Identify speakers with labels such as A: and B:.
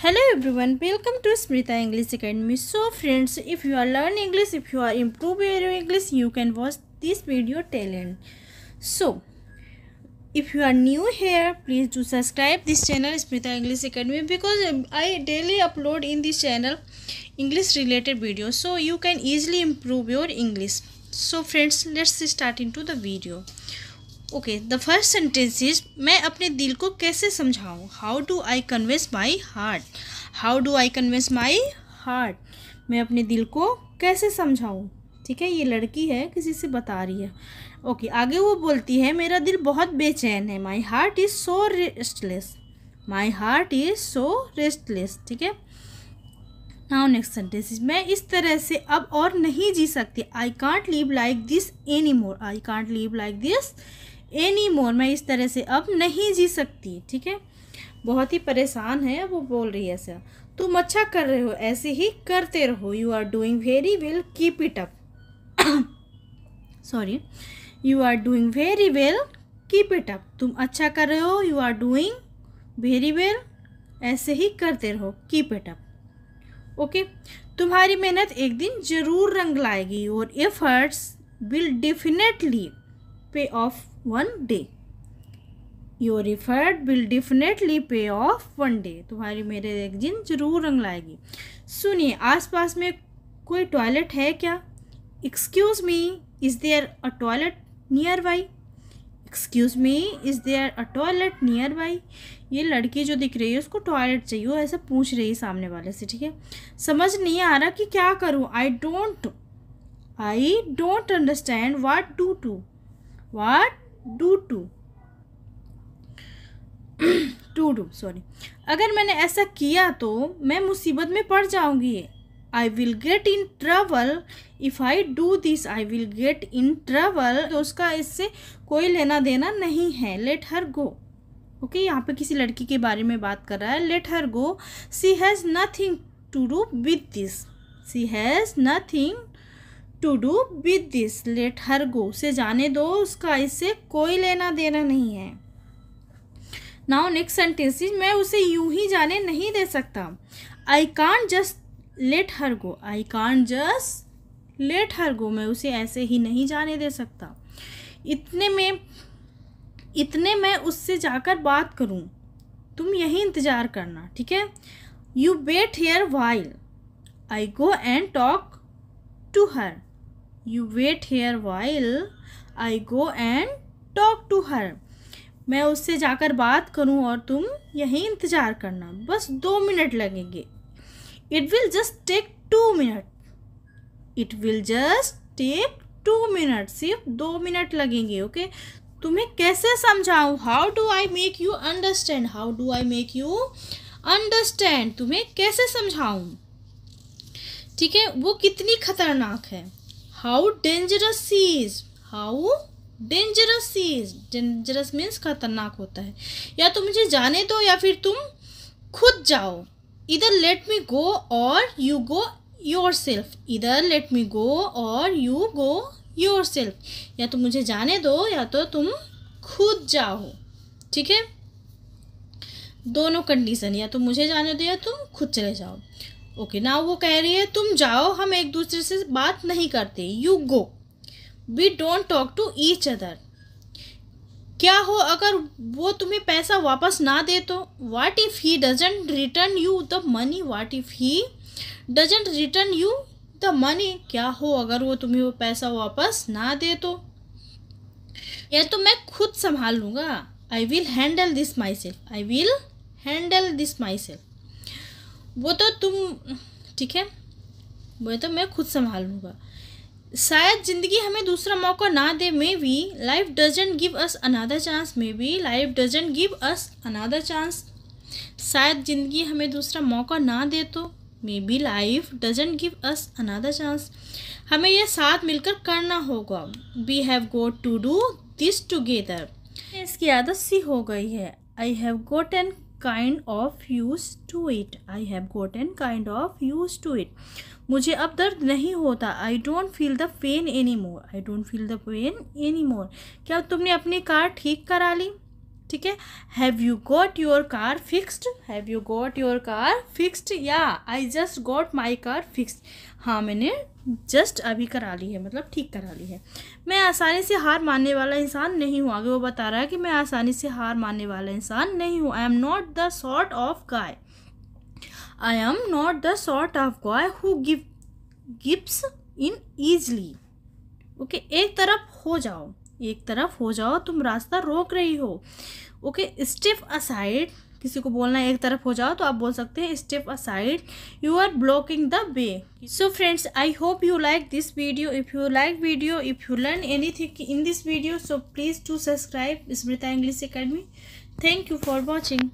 A: hello everyone welcome to smrita english academy so friends if you are learning english if you are improving your english you can watch this video till end so if you are new here please do subscribe this channel smrita english academy because um, i daily upload in this channel english related videos so you can easily improve your english so friends let's start into the video okay the first sentence is मैं अपने दिल को कैसे समझाऊँ how do I convince my heart how do I convince my heart मैं अपने दिल को कैसे समझाऊँ ठीक है ये लड़की है किसी से बता रही है ओके okay, आगे वो बोलती है मेरा दिल बहुत बेचैन है my heart is so restless my heart is so restless ठीक है नाउ नेक्स्ट सेंटेंस इज मैं इस तरह से अब और नहीं जी सकती I can't live like this any more I can't live like this any more मैं इस तरह से अब नहीं जी सकती ठीक है बहुत ही परेशान है वो बोल रही है ऐसा तुम अच्छा कर रहे हो ऐसे ही करते रहो you are doing very well keep it up sorry you are doing very well keep it up तुम अच्छा कर रहे हो you are doing very well ऐसे ही करते रहो कीप इट अप ओके तुम्हारी मेहनत एक दिन ज़रूर रंग लाएगी और efforts will definitely pay off one day your efforts will definitely pay off one day तुम्हारी मेरे एक दिन जरूर रंग लाएगी सुनिए आसपास में कोई टॉयलेट है क्या excuse me is there a toilet nearby excuse me is there a toilet nearby ये लड़की जो दिख रही है उसको टॉयलेट चाहिए वो ऐसा पूछ रही है सामने वाले से ठीक है समझ नहीं आ रहा कि क्या करूँ I don't I don't understand what do to what do to to do sorry अगर मैंने ऐसा किया तो मैं मुसीबत में पड़ जाऊंगी I will get in trouble if I do this I will get in trouble तो उसका इससे कोई लेना देना नहीं है लेट हर गो ओके यहाँ पे किसी लड़की के बारे में बात कर रहा है let her go she has nothing to do with this she has nothing to do with this let her go से जाने दो उसका इससे कोई लेना देना नहीं है नाउ नेक्स्ट सेंटेंस मैं उसे यूं ही जाने नहीं दे सकता I can just let her go I can just let her go मैं उसे ऐसे ही नहीं जाने दे सकता इतने में इतने मैं उससे जाकर बात करूं तुम यही इंतज़ार करना ठीक है you wait here while I go and talk to her you wait here while I go and talk to her मैं उससे जाकर बात करूं और तुम यहीं इंतज़ार करना बस दो मिनट लगेंगे it will just take two minute it will just take two minute सिर्फ दो मिनट लगेंगे ओके okay? तुम्हें कैसे समझाऊँ how do I make you understand how do I make you understand तुम्हें कैसे समझाऊँ ठीक है वो कितनी खतरनाक है how dangerous she's how dangerous she's dangerous means खतरनाक होता है या तो मुझे जाने दो या फिर तुम खुद जाओ इधर लेट मी गो और यू गो योर सेल्फ इधर लेट मी गो और यू गो योर सेल्फ या तो मुझे जाने दो या तो तुम खुद जाओ ठीक है दोनों कंडीशन या तो मुझे जाने दो या तुम खुद चले जाओ ओके ना वो कह रही है तुम जाओ हम एक दूसरे से बात नहीं करते you go we don't talk to each other क्या हो अगर वो तुम्हें पैसा वापस ना दे तो what if he doesn't return you the money what if he doesn't return you the money क्या हो अगर वो तुम्हें वो पैसा वापस ना दे तो यह तो मैं खुद संभाल लूँगा I will handle this myself I will handle this myself वो तो तुम ठीक है वो तो मैं खुद संभाल लूँगा शायद ज़िंदगी हमें दूसरा मौका ना दे maybe life doesn't give us another chance maybe life doesn't give us another chance शायद ज़िंदगी हमें दूसरा मौका ना दे तो maybe life doesn't give us another chance हमें यह साथ मिलकर करना होगा we have got to do this together इसकी आदत सी हो गई है I have got an kind of used to it I have gotten kind of used to it मुझे अब दर्द नहीं होता I don't feel the pain any more I don't feel the pain anymore क्या तुमने अपनी car ठीक करा ली ठीक है have you got your car fixed have you got your car fixed या I just got my car fixed हाँ मैंने जस्ट अभी करा ली है मतलब ठीक करा ली है मैं आसानी से हार मानने वाला इंसान नहीं हूँ आगे वो बता रहा है कि मैं आसानी से हार मानने वाला इंसान नहीं हूँ I am not the sort of guy I am not the sort of guy who give gives in easily okay एक तरफ हो जाओ एक तरफ हो जाओ तुम रास्ता रोक रही हो ओके स्टेप असाइड किसी को बोलना एक तरफ हो जाओ तो आप बोल सकते हैं step aside you are blocking the way so friends I hope you like this video if you like video if you learn anything in this video so please to subscribe Smrita English academy thank you for watching